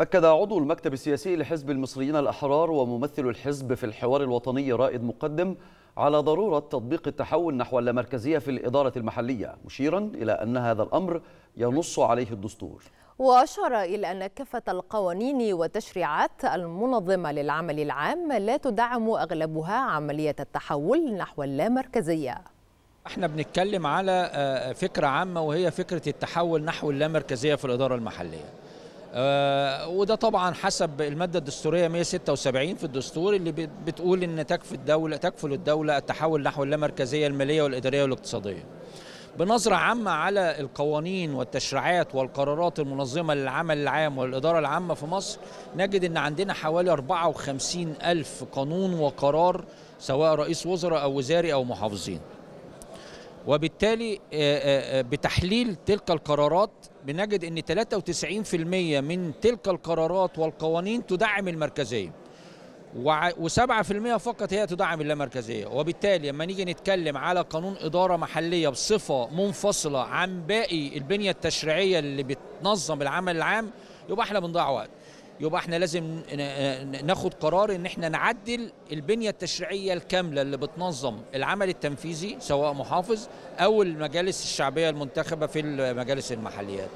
أكد عضو المكتب السياسي لحزب المصريين الأحرار وممثل الحزب في الحوار الوطني رائد مقدم على ضرورة تطبيق التحول نحو اللامركزية في الإدارة المحلية مشيرا إلى أن هذا الأمر ينص عليه الدستور وأشار إلى أن كافة القوانين والتشريعات المنظمة للعمل العام لا تدعم أغلبها عملية التحول نحو اللامركزية احنا بنتكلم على آه، فكرة عامة وهي فكرة التحول نحو اللامركزية في الإدارة المحلية آه، وده طبعا حسب الماده الدستوريه 176 في الدستور اللي بتقول ان تكفي الدوله تكفل الدوله التحول نحو اللامركزيه الماليه والاداريه والاقتصاديه. بنظره عامه على القوانين والتشريعات والقرارات المنظمه للعمل العام والاداره العامه في مصر نجد ان عندنا حوالي 54 الف قانون وقرار سواء رئيس وزراء او وزاري او محافظين. وبالتالي آه، آه، آه، بتحليل تلك القرارات بنجد ان 93% من تلك القرارات والقوانين تدعم المركزيه و7% فقط هي تدعم اللامركزيه وبالتالي لما نيجي نتكلم على قانون اداره محليه بصفه منفصله عن باقي البنيه التشريعيه اللي بتنظم العمل العام يبقى احنا بنضيع وقت يبقى احنا لازم ناخد قرار ان احنا نعدل البنيه التشريعيه الكامله اللي بتنظم العمل التنفيذي سواء محافظ او المجالس الشعبيه المنتخبه في المجالس المحليات